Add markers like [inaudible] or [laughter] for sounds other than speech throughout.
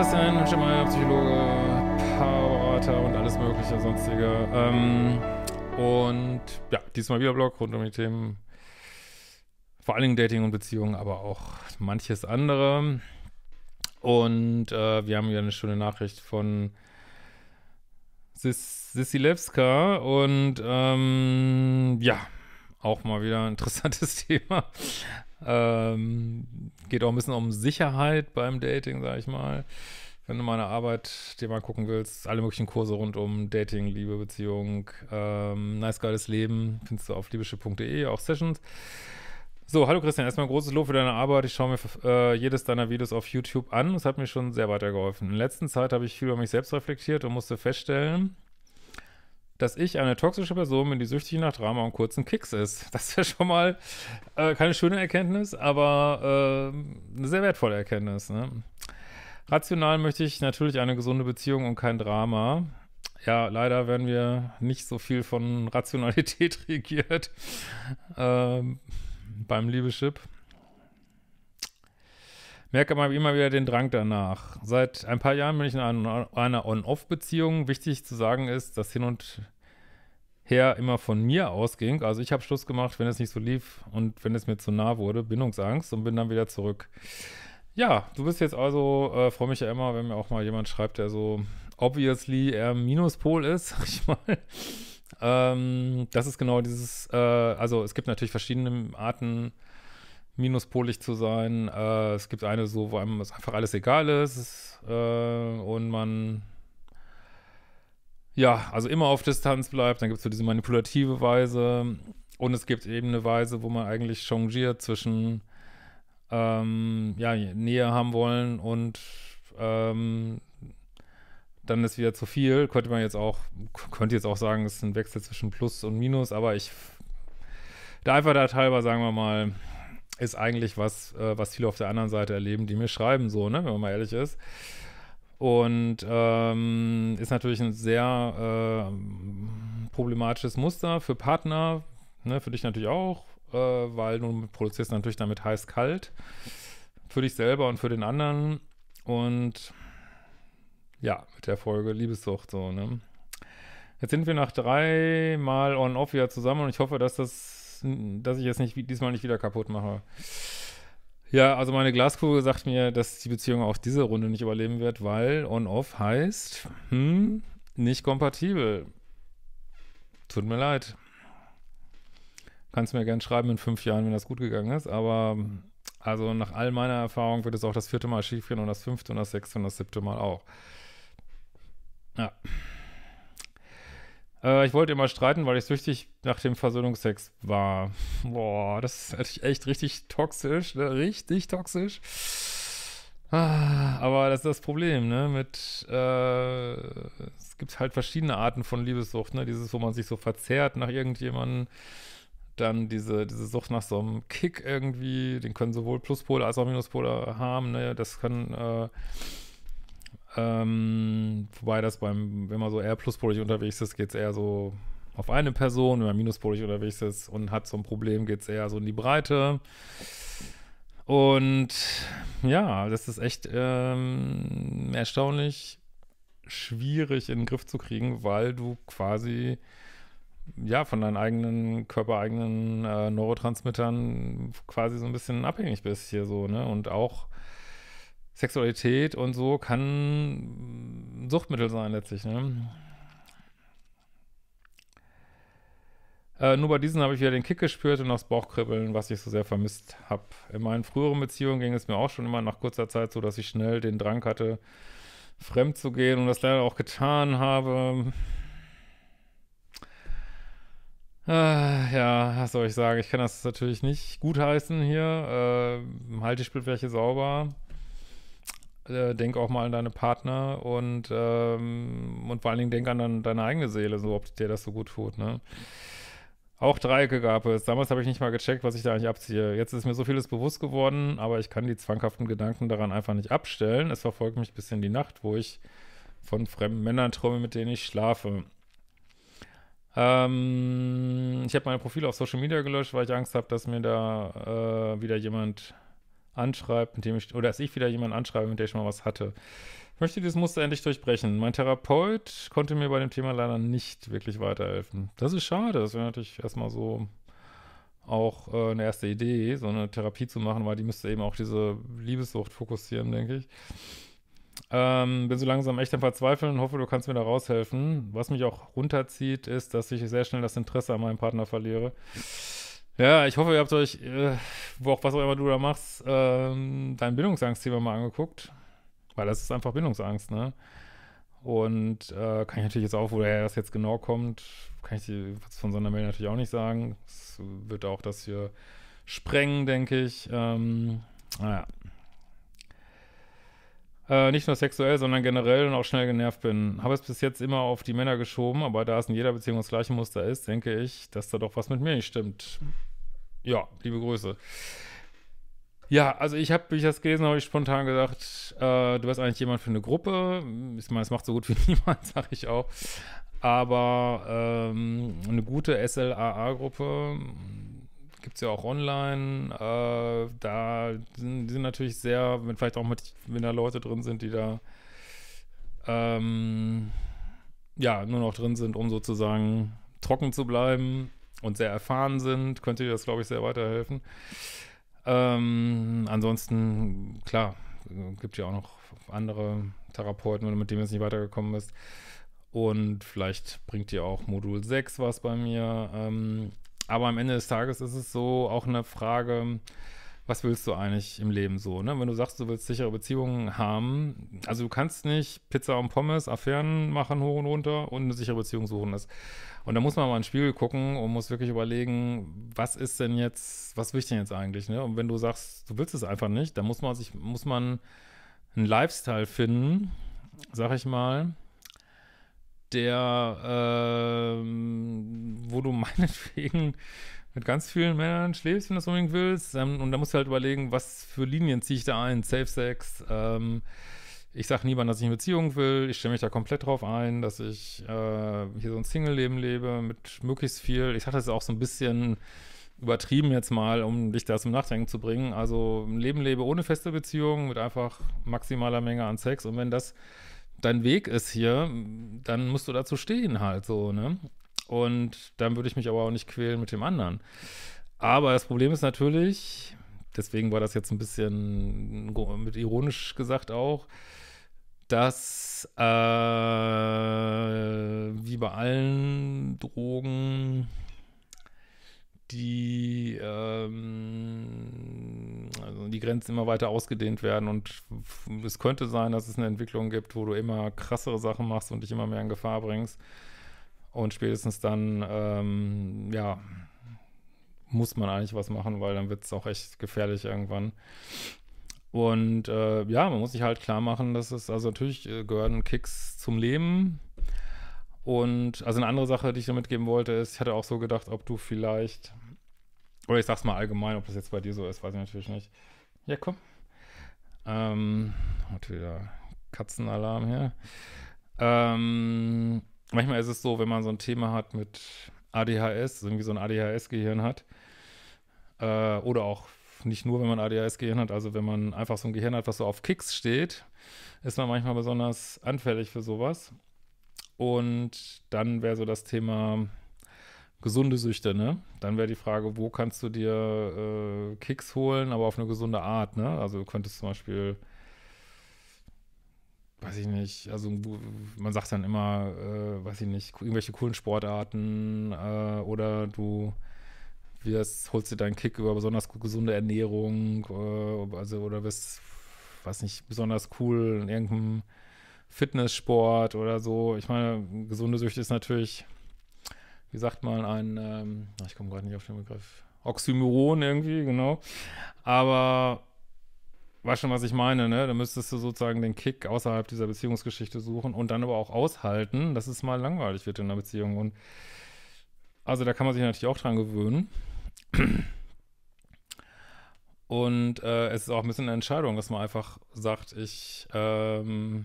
ist Christian Schemeier, Psychologe, Paarberater und alles mögliche sonstige. Ähm, und ja, diesmal wieder Blog rund um die Themen vor allen Dingen Dating und Beziehungen, aber auch manches andere. Und äh, wir haben hier eine schöne Nachricht von Sis Sissilewska und ähm, ja, auch mal wieder ein interessantes [laughs] Thema. Ähm, geht auch ein bisschen um Sicherheit beim Dating, sag ich mal. Wenn du meine Arbeit dir mal gucken willst, alle möglichen Kurse rund um Dating, Liebe, Beziehung, ähm, nice geiles Leben, findest du auf liebische.de, auch Sessions. So, hallo Christian, erstmal großes Lob für deine Arbeit. Ich schaue mir äh, jedes deiner Videos auf YouTube an. Es hat mir schon sehr weitergeholfen. In letzter Zeit habe ich viel über mich selbst reflektiert und musste feststellen, dass ich eine toxische Person bin, die süchtig nach Drama und kurzen Kicks ist. [laughs] Das wäre schon mal äh, keine schöne Erkenntnis, aber äh, eine sehr wertvolle Erkenntnis. Ne? Rational möchte ich natürlich eine gesunde Beziehung und kein Drama. Ja, leider werden wir nicht so viel von [laughs] Rationalität regiert ähm, beim Liebeschip. Merke mal immer wieder den Drang danach. Seit ein paar Jahren bin ich in einer On-Off-Beziehung. Wichtig zu sagen ist, dass hin und her immer von mir ausging. Also ich habe Schluss gemacht, wenn es nicht so lief und wenn es mir zu nah wurde, Bindungsangst und bin dann wieder zurück. Ja, du bist jetzt also, äh, freue mich ja immer, wenn mir auch mal jemand schreibt, der so obviously eher Minuspol ist, [laughs] sag ich mal. ähm, das ist genau dieses, äh, also es gibt natürlich verschiedene Arten, minuspolig zu sein. Äh, es gibt eine so, wo einem einfach alles egal ist äh, und man ja, also immer auf Distanz bleibt, dann gibt es so diese manipulative Weise und es gibt eben eine Weise, wo man eigentlich changiert zwischen ähm, ja, Nähe haben wollen und ähm, dann ist wieder zu viel. Könnte man jetzt auch, könnte jetzt auch sagen, es ist ein Wechsel zwischen Plus und Minus, aber ich, der Einfachheit halber, sagen wir mal, ist eigentlich was, äh, was viele auf der anderen Seite erleben, die mir schreiben, so, ne, wenn man mal ehrlich ist. Und ähm, ist natürlich ein sehr äh, problematisches Muster für Partner, ne, für dich natürlich auch, äh, weil du produzierst natürlich damit heiß-kalt. Für dich selber und für den anderen. Und ja, mit der Folge Liebessucht so, ne? Jetzt sind wir nach drei Mal on-off wieder zusammen und ich hoffe, dass das, dass ich jetzt nicht diesmal nicht wieder kaputt mache. Ja, also meine Glaskugel sagt mir, dass die Beziehung auch diese Runde nicht überleben wird, weil on-off heißt, hm, nicht kompatibel. Tut mir leid. Kannst mir gern schreiben in fünf Jahren, wenn das gut gegangen ist, aber also nach all meiner Erfahrung wird es auch das vierte Mal schiefgehen und das fünfte und das sechste und das siebte Mal auch. Ja. Äh, ich wollte immer streiten, weil ich süchtig nach dem Versöhnungsex war. Boah, das ist natürlich echt richtig toxisch, ne? richtig toxisch. Ah, aber das ist das Problem, ne? Mit äh, es gibt halt verschiedene Arten von Liebessucht, ne? Dieses, wo man sich so verzerrt nach irgendjemandem, dann diese, diese Sucht nach so einem Kick irgendwie, den können sowohl Pluspole als auch Minuspole haben, ne? Das kann äh, ähm, wobei das beim, wenn man so eher pluspolig unterwegs ist, geht es eher so auf eine Person, wenn man minuspolig unterwegs ist und hat so ein Problem, geht es eher so in die Breite. Und ja, das ist echt ähm, erstaunlich schwierig in den Griff zu kriegen, weil du quasi ja von deinen eigenen körpereigenen äh, Neurotransmittern quasi so ein bisschen abhängig bist hier so, ne? Und auch Sexualität und so kann ein Suchtmittel sein letztlich, ne? Äh, nur bei diesen habe ich wieder den Kick gespürt und das Bauchkribbeln, was ich so sehr vermisst habe. In meinen früheren Beziehungen ging es mir auch schon immer nach kurzer Zeit so, dass ich schnell den Drang hatte, fremd zu gehen und das leider auch getan habe. Äh, ja, was soll ich sagen? Ich kann das natürlich nicht gutheißen hier. Äh, halte die Spielfläche sauber. Äh, denk auch mal an deine Partner und, ähm, und vor allen Dingen denk an dein, deine eigene Seele, so ob dir das so gut tut, ne? Auch Dreiecke gab es. Damals habe ich nicht mal gecheckt, was ich da eigentlich abziehe. Jetzt ist mir so vieles bewusst geworden, aber ich kann die zwanghaften Gedanken daran einfach nicht abstellen. Es verfolgt mich bis in die Nacht, wo ich von fremden Männern träume, mit denen ich schlafe. Ähm, ich habe meine Profile auf Social Media gelöscht, weil ich Angst habe, dass mir da äh, wieder jemand anschreibt, mit dem ich, oder dass ich wieder jemanden anschreibe, mit dem ich mal was hatte. Ich möchte dieses Muster endlich durchbrechen. Mein Therapeut konnte mir bei dem Thema leider nicht wirklich weiterhelfen. Das ist schade. Das wäre natürlich erstmal so auch äh, eine erste Idee, so eine Therapie zu machen, weil die müsste eben auch diese Liebessucht fokussieren, denke ich. Ähm, bin so langsam echt am Verzweifeln und hoffe, du kannst mir da raushelfen. Was mich auch runterzieht, ist, dass ich sehr schnell das Interesse an meinem Partner verliere. Ja, ich hoffe, ihr habt euch, äh, wo auch was auch immer du da machst, ähm, dein Bindungsangstthema mal angeguckt. Weil das ist einfach Bindungsangst, ne? Und äh, kann ich natürlich jetzt auch, woher das jetzt genau kommt, kann ich dir von so einer Mail natürlich auch nicht sagen. Es wird auch das hier sprengen, denke ich. Ähm, naja. Äh, nicht nur sexuell, sondern generell und auch schnell genervt bin. Habe es bis jetzt immer auf die Männer geschoben, aber da es in jeder Beziehung das gleiche Muster ist, denke ich, dass da doch was mit mir nicht stimmt. Ja, liebe Grüße. Ja, also ich habe, wie ich das gelesen habe, ich spontan gesagt, äh, du bist eigentlich jemand für eine Gruppe. Ich meine, es macht so gut wie [laughs] niemand, sage ich auch. Aber ähm, eine gute SLAA-Gruppe, gibt es ja auch online. Äh, da sind, sind natürlich sehr, wenn vielleicht auch mit, wenn da Leute drin sind, die da ähm, ja nur noch drin sind, um sozusagen trocken zu bleiben und sehr erfahren sind, könnte dir das, glaube ich, sehr weiterhelfen. Ähm, ansonsten, klar, gibt ja auch noch andere Therapeuten, wenn du mit denen jetzt nicht weitergekommen bist. Und vielleicht bringt dir auch Modul 6 was bei mir. Ähm, aber am Ende des Tages ist es so auch eine Frage, was willst du eigentlich im Leben so, ne? Wenn du sagst, du willst sichere Beziehungen haben, also du kannst nicht Pizza und Pommes, Affären machen hoch und runter und eine sichere Beziehung suchen. Das. Und da muss man mal in den Spiegel gucken und muss wirklich überlegen, was ist denn jetzt, was will ich denn jetzt eigentlich, ne? Und wenn du sagst, du willst es einfach nicht, dann muss man sich, muss man einen Lifestyle finden, sag ich mal, der, äh, wo du [laughs] meinetwegen mit ganz vielen Männern schläfst, wenn du das unbedingt willst. Ähm, und da musst du halt überlegen, was für Linien ziehe ich da ein? Safe Sex. Ähm, ich sage niemandem, dass ich eine Beziehung will. Ich stelle mich da komplett drauf ein, dass ich äh, hier so ein Single-Leben lebe mit möglichst viel. Ich sage das auch so ein bisschen übertrieben jetzt mal, um dich da zum Nachdenken zu bringen. Also ein Leben lebe ohne feste Beziehung mit einfach maximaler Menge an Sex. Und wenn das dein Weg ist hier, dann musst du dazu stehen halt so, ne? Und dann würde ich mich aber auch nicht quälen mit dem anderen. Aber das Problem ist natürlich, deswegen war das jetzt ein bisschen mit ironisch gesagt auch, dass äh, wie bei allen Drogen die ähm, die Grenzen immer weiter ausgedehnt werden und es könnte sein, dass es eine Entwicklung gibt, wo du immer krassere Sachen machst und dich immer mehr in Gefahr bringst. Und spätestens dann, ähm, ja, muss man eigentlich was machen, weil dann wird es auch echt gefährlich irgendwann. Und äh, ja, man muss sich halt klar machen, dass es, also natürlich äh, gehören Kicks zum Leben. Und also eine andere Sache, die ich damit geben wollte, ist, ich hatte auch so gedacht, ob du vielleicht, oder ich sag's mal allgemein, ob das jetzt bei dir so ist, weiß ich natürlich nicht. Ja, komm. Ähm, hat wieder Katzenalarm hier. Ähm, manchmal ist es so, wenn man so ein Thema hat mit ADHS, irgendwie so ein ADHS-Gehirn hat, äh, oder auch nicht nur, wenn man ADHS-Gehirn hat, also wenn man einfach so ein Gehirn hat, was so auf Kicks steht, ist man manchmal besonders anfällig für sowas. Und dann wäre so das Thema gesunde Süchte, ne? Dann wäre die Frage, wo kannst du dir äh, Kicks holen, aber auf eine gesunde Art, ne? Also du könntest zum Beispiel, weiß ich nicht, also man sagt dann immer, äh, weiß ich nicht, irgendwelche coolen Sportarten äh, oder du wirst, holst dir deinen Kick über besonders gesunde Ernährung, äh, also oder wirst, weiß nicht, besonders cool in irgendeinem Fitnesssport oder so. Ich meine, gesunde Süchte ist natürlich wie sagt man, ein, ähm, ich komme gerade nicht auf den Begriff, Oxymoron irgendwie, genau. Aber weißt schon, was ich meine, ne? Da müsstest du sozusagen den Kick außerhalb dieser Beziehungsgeschichte suchen und dann aber auch aushalten, dass es mal langweilig wird in einer Beziehung. Und also da kann man sich natürlich auch dran gewöhnen. Und äh, es ist auch ein bisschen eine Entscheidung, dass man einfach sagt, ich ähm,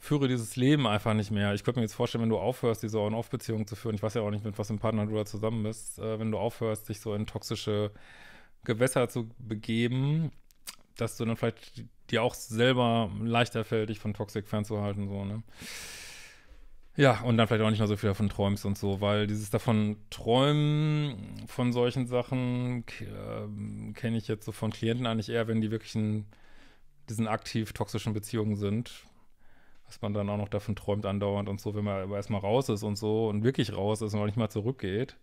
führe dieses Leben einfach nicht mehr. Ich könnte mir jetzt vorstellen, wenn du aufhörst, diese On-Off-Beziehung zu führen, ich weiß ja auch nicht, mit was im Partner du da zusammen bist, äh, wenn du aufhörst, dich so in toxische Gewässer zu begeben, dass du dann vielleicht dir auch selber leichter fällt, dich von Toxik fernzuhalten, so, ne? Ja, und dann vielleicht auch nicht mehr so viel davon träumst und so, weil dieses davon träumen von solchen Sachen äh, kenne ich jetzt so von Klienten eigentlich eher, wenn die wirklich in diesen aktiv toxischen Beziehungen sind dass man dann auch noch davon träumt andauernd und so, wenn man aber erstmal raus ist und so und wirklich raus ist und auch nicht mal zurückgeht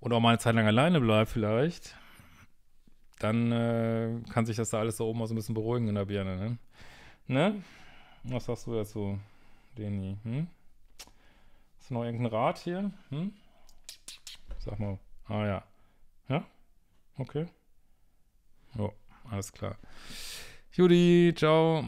und auch mal eine Zeit lang alleine bleibt vielleicht, dann äh, kann sich das da alles da oben auch so ein bisschen beruhigen in der Birne, ne? Ne? Was sagst du dazu, Deni, Hm? Hast du noch irgendeinen Rat hier? Hm? Sag mal. Ah ja. Ja? Okay. Jo, alles klar. Judy, ciao.